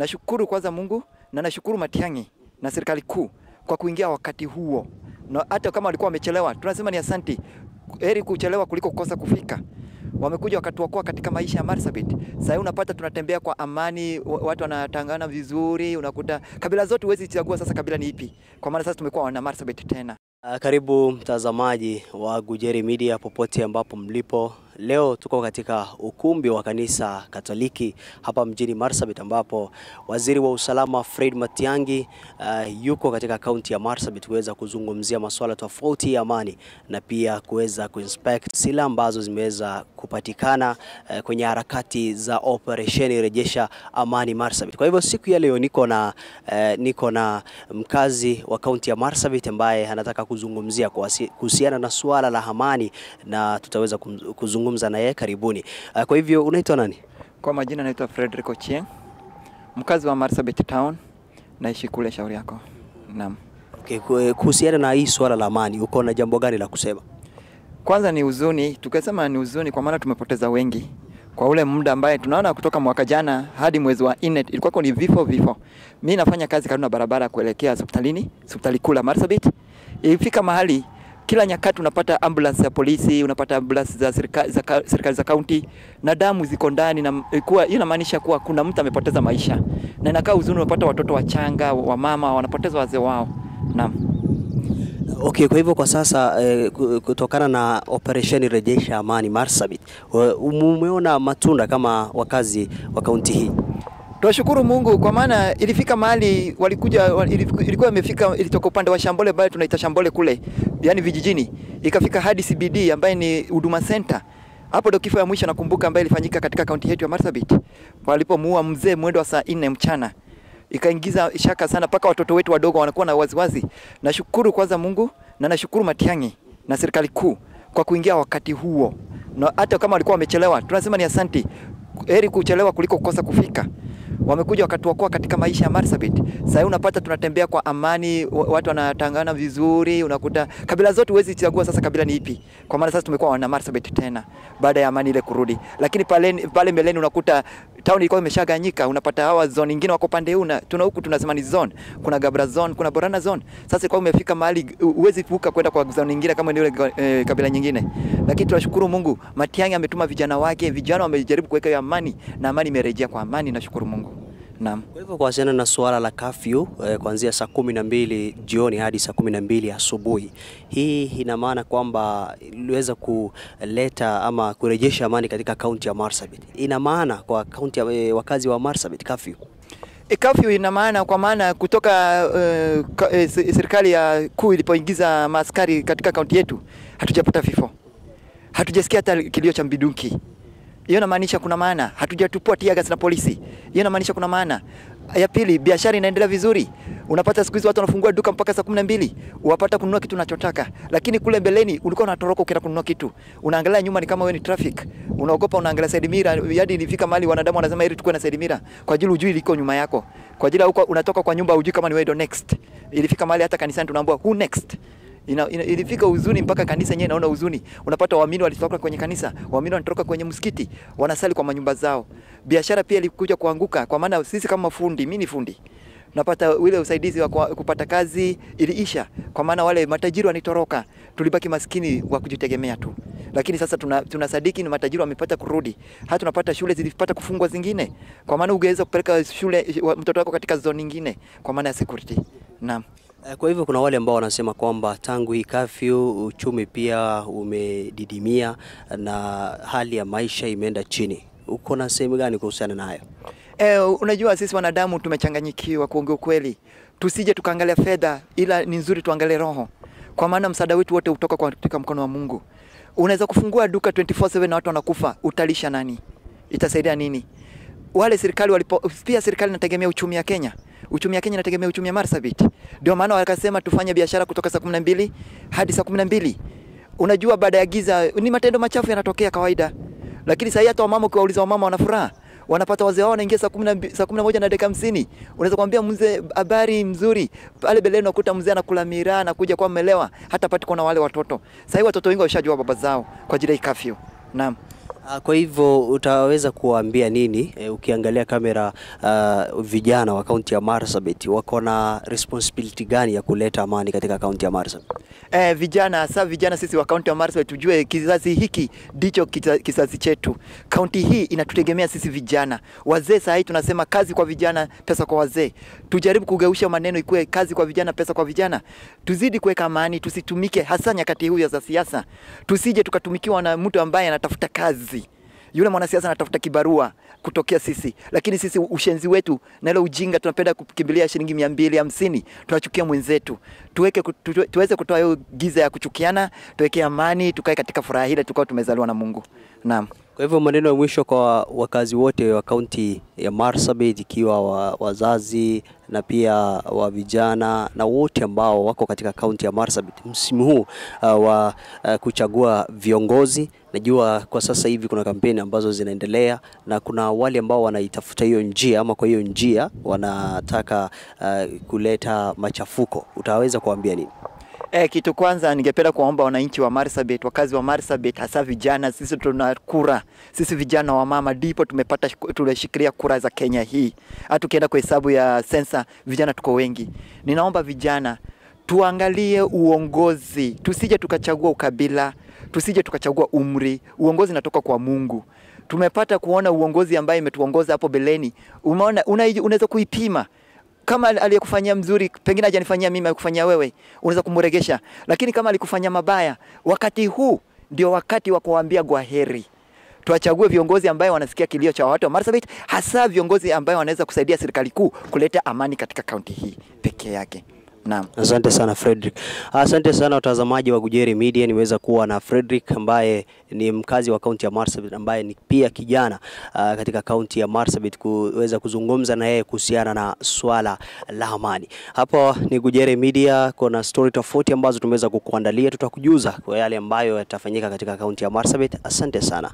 Nashukuru kwanza Mungu na nashukuru Matiang'i na serikali kuu kwa kuingia wakati huo, na hata kama walikuwa wamechelewa, tunasema ni asanti. Heri kuchelewa kuliko kukosa kufika. Wamekuja wakatuokoa katika maisha ya Marsabit. Sasa unapata tunatembea kwa amani, watu wanatangana vizuri, unakuta kabila zote huwezi chagua sasa kabila ni ipi, kwa maana sasa tumekuwa wana Marsabit tena. Ah, karibu mtazamaji wa Gujeri Media popote ambapo mlipo, Leo tuko katika ukumbi wa kanisa Katoliki hapa mjini Marsabit ambapo waziri wa usalama Fred Matiangi uh, yuko katika kaunti ya Marsabit kuweza kuzungumzia masuala tofauti ya amani na pia kuweza kuinspect silaha ambazo zimeweza kupatikana uh, kwenye harakati za operesheni rejesha amani Marsabit. Kwa hivyo siku ya leo niko na, uh, niko na mkazi wa kaunti ya Marsabit ambaye anataka kuzungumzia kuhusiana na suala la amani na tutaweza kuzungumzia tutazungumza naye karibuni. Uh, kwa hivyo unaitwa nani? Kwa majina naitwa Frederick Ochieng, mkazi wa Marsabit Town, naishi kule. Shauri yako. Naam. Okay, eh, kuhusiana na hii swala la amani, uko na jambo gani la kusema? Kwanza ni huzuni, tukisema ni huzuni kwa maana tumepoteza wengi kwa ule muda ambaye tunaona kutoka mwaka jana hadi mwezi wa nne ilikuwa ni vifo vifo. Mimi nafanya kazi karibu na barabara kuelekea hospitalini, hospitali kuu la Marsabit. Ifika mahali kila nyakati unapata ambulance ya polisi, unapata ambulance za serikali za, serikali za kaunti na damu ziko ndani, na kuwa hiyo inamaanisha kuwa kuna mtu amepoteza maisha, na inakaa huzuni. Unapata watoto wachanga, wamama wanapoteza wazee wao. Naam. Okay, kwa hivyo kwa sasa eh, kutokana na operesheni rejesha amani Marsabit, umeona matunda kama wakazi wa kaunti hii? Tunashukuru Mungu kwa maana ilifika mahali walikuja, ilikuwa imefika, ilitoka upande wa Shambole bali tunaita Shambole kule, yani vijijini, ikafika hadi CBD ambaye ni Huduma Center. Hapo ndo kifo ya mwisho nakumbuka, ambaye ilifanyika katika kaunti yetu ya Marsabit, walipomuua mzee mwendo wa saa nne mchana. Ikaingiza shaka sana, mpaka watoto wetu wadogo wanakuwa na waziwazi. Nashukuru kwanza Mungu na nashukuru Matiang'i na serikali kuu kwa kuingia wakati huo, na hata kama walikuwa wamechelewa, tunasema ni asanti. Heri kuchelewa kuliko kukosa kufika wamekuja wakatuokoa katika maisha ya Marsabit. Sasa unapata tunatembea kwa amani, watu wanatangana vizuri, unakuta kabila zote huwezi chagua sasa kabila ni ipi, kwa maana sasa tumekuwa wana Marsabit tena baada ya amani ile kurudi. Lakini pale pale mbeleni unakuta town ilikuwa imeshaganyika, unapata hawa zone nyingine wako pande huu, tuna huku tunasema ni zone, kuna Gabra zone, kuna Borana zone. Sasa kwa umefika mahali huwezi vuka kwenda kwa zone nyingine kama ni ile eh, kabila nyingine, lakini tunashukuru Mungu, Matiang'i ametuma vijana wake, vijana wamejaribu kuweka amani na amani imerejea kwa amani, nashukuru Mungu. Naam. Kwa hivyo kuhusiana na suala la kafyu eh, kuanzia saa kumi na mbili jioni hadi saa kumi na mbili asubuhi, hii ina maana kwamba iliweza kuleta ama kurejesha amani katika kaunti ya Marsabit. Ina maana kwa kaunti ya eh, wakazi wa Marsabit kafyu eh, kafyu ina maana kwa maana kutoka uh, serikali ya kuu ilipoingiza maaskari katika kaunti yetu hatujapata vifo, hatujasikia hata kilio cha mbidunki. Hiyo inamaanisha kuna maana hatujatupua tear gas na polisi. Hiyo inamaanisha kuna maana. Ya pili, biashara inaendelea vizuri. Unapata siku hizi watu wanafungua duka mpaka saa kumi na mbili wapata kununua kitu unachotaka, lakini kule mbeleni ulikuwa unatoroka ukienda kununua kitu, unaangalia nyuma, ni kama wewe ni traffic, unaogopa, unaangalia side mirror. Yadi ilifika mahali wanadamu wanasema ili tukue na side mirror kwa ajili ujui iliko nyuma yako, kwa ajili huko unatoka kwa nyumba ujui kama ni wewe ndo next. Ilifika mahali hata kanisani tunaambiwa who next ina, ina, ilifika huzuni mpaka kanisa yenyewe naona huzuni. Unapata waamini walitoka kwenye kanisa, waamini wanatoka kwenye msikiti, wanasali kwa manyumba zao. Biashara pia ilikuja kuanguka, kwa maana sisi kama fundi, mimi ni fundi napata ule usaidizi wa kupata kazi iliisha, kwa maana wale matajiri wanitoroka, tulibaki maskini wa kujitegemea tu. Lakini sasa tuna, tunasadiki ni matajiri wamepata kurudi, hata tunapata shule zilipata kufungwa zingine, kwa maana ungeweza kupeleka shule mtoto wako katika zone nyingine, kwa maana ya security. Naam. Eh, kwa hivyo kuna wale ambao wanasema kwamba tangu hii kafyu uchumi pia umedidimia na hali ya maisha imeenda chini. Uko na sehemu gani kuhusiana na hayo? Eh, unajua sisi wanadamu tumechanganyikiwa, kuongea ukweli. Tusije tukaangalia fedha, ila ni nzuri tuangalie roho, kwa maana msaada wetu wote hutoka katika mkono wa Mungu. Unaweza kufungua duka 24/7 na watu wanakufa, utalisha nani? Itasaidia nini? Wale serikali walipo, pia serikali inategemea uchumi ya Kenya Uchumi wa Kenya inategemea uchumi wa Marsabit. Ndio maana wakasema tufanye biashara kutoka saa 12 hadi saa 12. Unajua, baada ya giza ni matendo machafu yanatokea kawaida, lakini sasa hata wamama ukiwauliza, wamama wana furaha wanapata wazee wao wanaingia saa kumi saa kumi na dakika 50. Unaweza kumwambia mzee habari nzuri. pale beleni, unakuta mzee anakula miraa na kuja kwa amelewa, hata patiko na wale watoto. Sasa watoto wengi washajua baba zao kwa ajili ya kafyu. Naam. Ah, kwa hivyo utaweza kuwaambia nini e, ukiangalia kamera uh, vijana wa kaunti ya Marsabit wako na responsibility gani ya kuleta amani katika kaunti ya Marsabit? Eh, vijana hasa vijana sisi wa kaunti ya Marsabit tujue kizazi hiki ndicho kizazi chetu. Kaunti hii inatutegemea sisi vijana. Wazee saa hii tunasema kazi kwa vijana, pesa kwa wazee. Tujaribu kugeusha maneno ikuwe kazi kwa vijana, pesa kwa vijana. Tuzidi kuweka amani, tusitumike hasa nyakati huu za siasa. Tusije tukatumikiwa na mtu ambaye anatafuta kazi yule mwanasiasa anatafuta kibarua kutokea sisi, lakini sisi ushenzi wetu na ile ujinga tunapenda kukimbilia shilingi mia mbili hamsini, tunachukia mwenzetu. Tuweke, tuweze kutoa hiyo giza ya kuchukiana, tuweke amani, tukae katika furaha ile tukao tumezaliwa na Mungu. Naam. Kwa hivyo maneno ya mwisho kwa wakazi wote wa kaunti ya Marsabit, ikiwa wa, wazazi na pia wa vijana na wote ambao wako katika kaunti ya Marsabit msimu huu uh, wa uh, kuchagua viongozi. Najua kwa sasa hivi kuna kampeni ambazo zinaendelea na kuna wale ambao wanaitafuta hiyo njia ama kwa hiyo njia wanataka uh, kuleta machafuko. Utaweza kuambia nini? Eh, kitu kwanza ningependa kuwaomba wananchi wa Marsabit, wakazi wa Marsabit, hasa vijana, sisi tuna kura, sisi vijana wa mama ndipo tumepata tunashikilia kura za Kenya hii. Hata tukienda kwa hesabu ya sensa, vijana tuko wengi. Ninaomba vijana tuangalie uongozi, tusije tukachagua ukabila, tusije tukachagua umri. Uongozi natoka kwa Mungu. Tumepata kuona uongozi ambaye imetuongoza hapo beleni, umeona unaweza kuipima kama aliyekufanyia mzuri pengine hajanifanyia mimi, alikufanyia wewe, unaweza kumregesha. Lakini kama alikufanyia mabaya, wakati huu ndio wakati wa kuwaambia gwaheri. Tuwachague viongozi ambayo wanasikia kilio cha watu wa Marsabit, hasa viongozi ambayo wanaweza kusaidia serikali kuu kuleta amani katika kaunti hii pekee yake. Naam. Asante sana Frederick. Asante sana watazamaji wa Gujeri Media, nimeweza kuwa na Frederick ambaye ni mkazi wa kaunti ya Marsabit ambaye ni pia kijana uh, katika kaunti ya Marsabit kuweza kuzungumza na yeye kuhusiana na swala la amani. Hapa ni Gujeri Media, kuna story tofauti ambazo tumeweza kukuandalia, tutakujuza kwa yale ambayo yatafanyika katika kaunti ya Marsabit. Asante sana.